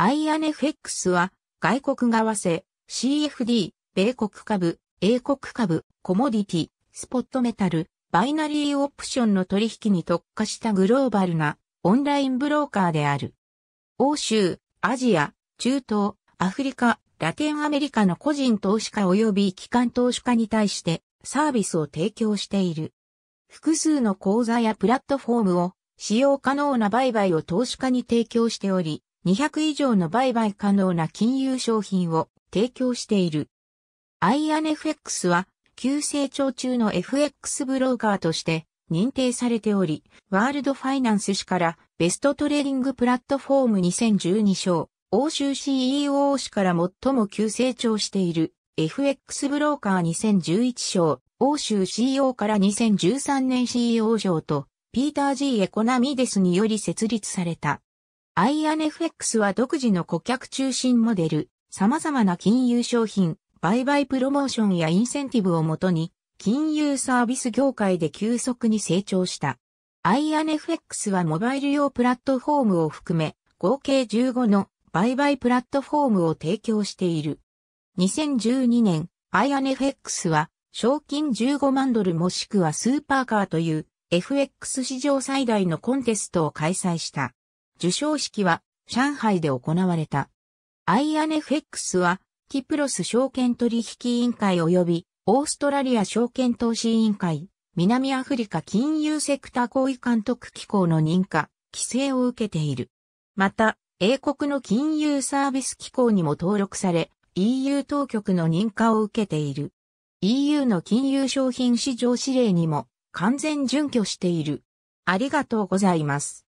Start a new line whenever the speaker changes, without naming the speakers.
i n f x は外国為替、CFD、米国株、英国株、コモディティ、スポットメタル、バイナリーオプションの取引に特化したグローバルなオンラインブローカーである。欧州、アジア、中東、アフリカ、ラテンアメリカの個人投資家及び機関投資家に対してサービスを提供している。複数の口座やプラットフォームを使用可能な売買を投資家に提供しており、200以上の売買可能な金融商品を提供している。i n f x は急成長中の FX ブローカーとして認定されており、ワールドファイナンス氏からベストトレーディングプラットフォーム2012賞、欧州 CEO 氏から最も急成長している FX ブローカー2011賞、欧州 CEO から2013年 CEO 賞と、ピーター・ G・ エコナミデスにより設立された。i n f x は独自の顧客中心モデル、様々な金融商品、売買プロモーションやインセンティブをもとに、金融サービス業界で急速に成長した。i n f x はモバイル用プラットフォームを含め、合計15の売買プラットフォームを提供している。2012年、i n f x は、賞金15万ドルもしくはスーパーカーという FX 史上最大のコンテストを開催した。授賞式は上海で行われた。INFX はキプロス証券取引委員会及びオーストラリア証券投資委員会、南アフリカ金融セクター行為監督機構の認可、規制を受けている。また、英国の金融サービス機構にも登録され、EU 当局の認可を受けている。EU の金融商品市場指令にも完全準拠している。
ありがとうございます。